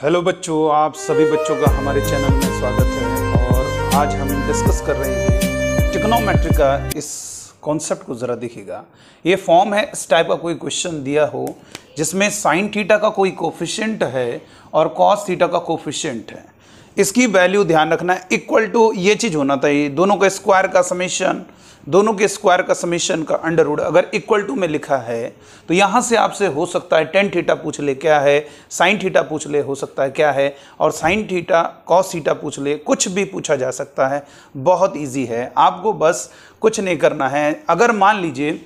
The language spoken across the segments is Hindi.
हेलो बच्चों आप सभी बच्चों का हमारे चैनल में स्वागत है और आज हम डिस्कस कर रहे हैं टिक्नोमेट्री का इस कॉन्सेप्ट को ज़रा देखिएगा ये फॉर्म है इस टाइप का कोई क्वेश्चन दिया हो जिसमें साइन थीटा का कोई कोफिशेंट है और कॉस थीटा का कोफिशेंट है इसकी वैल्यू ध्यान रखना है इक्वल टू ये चीज़ होना चाहिए दोनों का स्क्वायर का समेशन दोनों के स्क्वायर का समीशन का अंडर उड अगर इक्वल टू में लिखा है तो यहाँ से आपसे हो सकता है टेन थीटा पूछ ले क्या है साइन थीटा पूछ ले हो सकता है क्या है और साइन थीटा कॉस थीटा पूछ ले कुछ भी पूछा जा सकता है बहुत ईजी है आपको बस कुछ नहीं करना है अगर मान लीजिए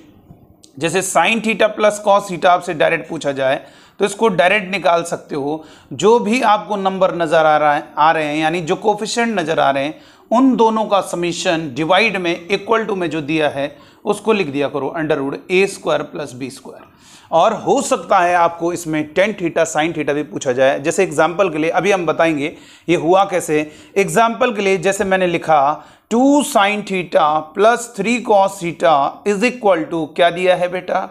जैसे sine theta plus cos theta आपसे डायरेक्ट पूछा जाए तो इसको डायरेक्ट निकाल सकते हो जो भी आपको नंबर नज़र आ रहा है आ रहे हैं यानी जो कोफिशेंट नज़र आ रहे हैं उन दोनों का समीशन डिवाइड में इक्वल टू में जो दिया है उसको लिख दिया करो under root A square plus B square और हो सकता है आपको इसमें टेन थीटा साइन थीटा भी पूछा जाए जैसे एग्जाम्पल के लिए अभी हम बताएंगे ये हुआ कैसे एग्जाम्पल के लिए जैसे मैंने लिखा two sine theta plus three cos theta is equal to क्या दिया है बेटा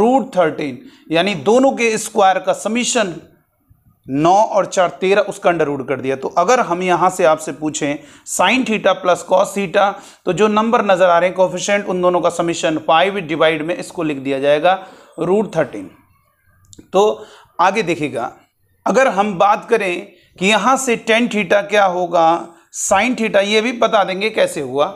रूट थर्टीन यानी दोनों के स्क्वायर का समीशन नौ और चार तेरह उसका अंडर रूट कर दिया तो अगर हम यहां से आपसे पूछें sine theta plus cos theta तो जो नंबर नज़र आ रहे हैं कोफिशेंट उन दोनों का समीशन फाइव डिवाइड में इसको लिख दिया जाएगा रूट थर्टीन तो आगे देखिएगा अगर हम बात करें कि यहां से टेन थीटा क्या होगा साइन थीटा ये भी बता देंगे कैसे हुआ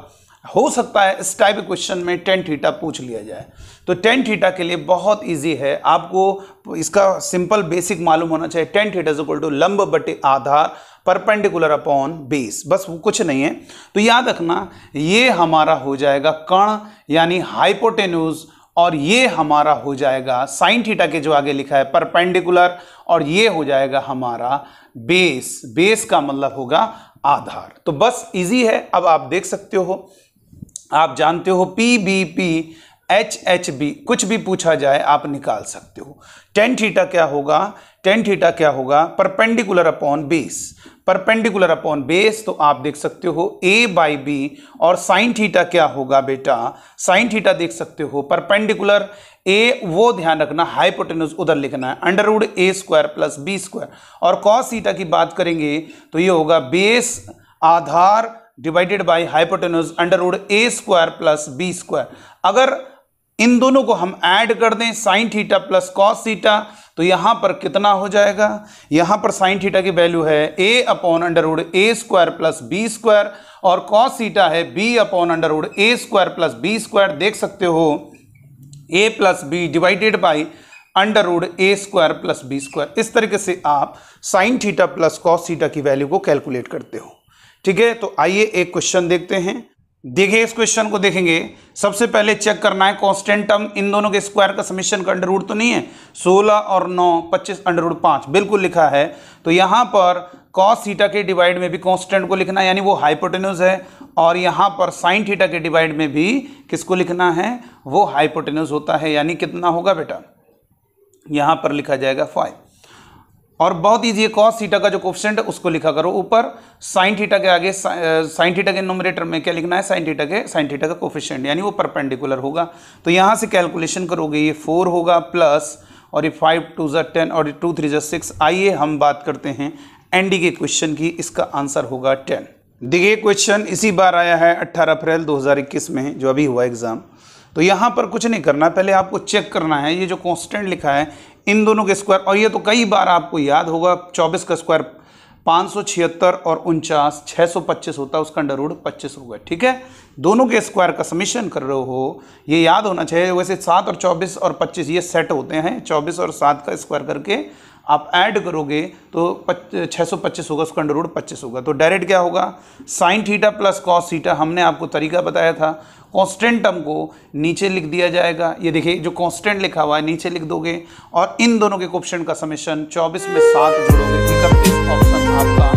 हो सकता है इस टाइप के क्वेश्चन में टेन थीटा पूछ लिया जाए तो टेन थीटा के लिए बहुत इजी है आपको इसका सिंपल बेसिक मालूम होना चाहिए tan theta is equal to लंब बटे आधार परपेंडिकुलर अपॉन बेस बस वो कुछ नहीं है तो याद रखना ये हमारा हो जाएगा कण यानी हाइपोटेन्यूज और ये हमारा हो जाएगा साइन थीटा के जो आगे लिखा है परपेंडिकुलर और ये हो जाएगा हमारा बेस बेस का मतलब होगा आधार तो बस इजी है अब आप देख सकते हो आप जानते हो P B P H H B कुछ भी पूछा जाए आप निकाल सकते हो टेन थीटा क्या होगा टेन थीटा क्या होगा perpendicular upon base perpendicular upon base तो आप देख सकते हो ए बाई बी और साइन थीटा क्या होगा बेटा साइन थीटा देख सकते हो परपेंडिकुलर ए वो ध्यान रखना हाइपोटेनस उधर लिखना है under root A square plus B square और कॉस थीटा की बात करेंगे तो ये होगा बेस आधार divided by hypotenuse under root A square plus B square अगर इन दोनों को हम ऐड कर दें sine theta plus cos theta तो यहां पर कितना हो जाएगा यहां पर साइन थीटा की वैल्यू है A upon under root A square plus B square और कॉस थीटा है B upon under root A square plus B square देख सकते हो A plus B divided by under root A square plus B square इस तरीके से आप sine theta plus cos theta की वैल्यू को कैलकुलेट करते हो ठीक है तो आइए एक क्वेश्चन देखते हैं देखिए इस क्वेश्चन को देखेंगे सबसे पहले चेक करना है कॉन्स्टेंट टर्म इन दोनों के स्क्वायर का समीशन का अंडर तो नहीं है 16 और 9 25 अंडर रूट बिल्कुल लिखा है तो यहां पर कॉस थीटा के डिवाइड में भी कॉन्स्टेंट को लिखना है यानी वो हाइपोटेन्यूज है और यहां पर साइन थीटा के डिवाइड में भी किसको लिखना है वो हाइपोटेन्यूज होता है यानी कितना होगा बेटा यहां पर लिखा जाएगा फाइव और बहुत ईजी है कॉस थीटा का जो क्वेश्चन है उसको लिखा करो ऊपर साइन थीटा के आगे साइन थीटा के नोमरेटर में क्या लिखना है साइन थीटा के साइन थीटा का कोफिशेंट यानी वो परपेंडिकुलर होगा तो यहाँ से कैलकुलेशन करोगे ये फोर होगा प्लस और ये फाइव टू जर टेन और ये टू थ्री जर सिक्स आइए हम बात करते हैं एन के क्वेश्चन की इसका आंसर होगा टेन देखिए क्वेश्चन इसी बार आया है अट्ठारह अप्रैल 2021 में जो अभी हुआ एग्ज़ाम तो यहाँ पर कुछ नहीं करना पहले आपको चेक करना है ये जो कॉन्स्टेंट लिखा है इन दोनों के स्क्वायर और ये तो कई बार आपको याद होगा चौबीस का स्क्वायर पाँच और उनचास छः होता है उसका अंडर रूड पच्चीस होगा ठीक है दोनों के स्क्वायर का समीशन कर रहे हो ये याद होना चाहिए वैसे सात और चौबीस और पच्चीस ये सेट होते हैं चौबीस और सात का स्क्वायर करके आप ऐड करोगे तो छः सौ पच्चीस होगा उसका अंडर रूट पच्चीस होगा तो डायरेक्ट क्या होगा sine theta plus cos theta हमने आपको तरीका बताया था कॉन्स्टेंट टर्म को नीचे लिख दिया जाएगा ये देखिए जो कॉन्स्टेंट लिखा हुआ है नीचे लिख दोगे और इन दोनों के क्वेश्चन का समिशन 24 में सात जोड़ोगे इकतीस ऑप्शन आपका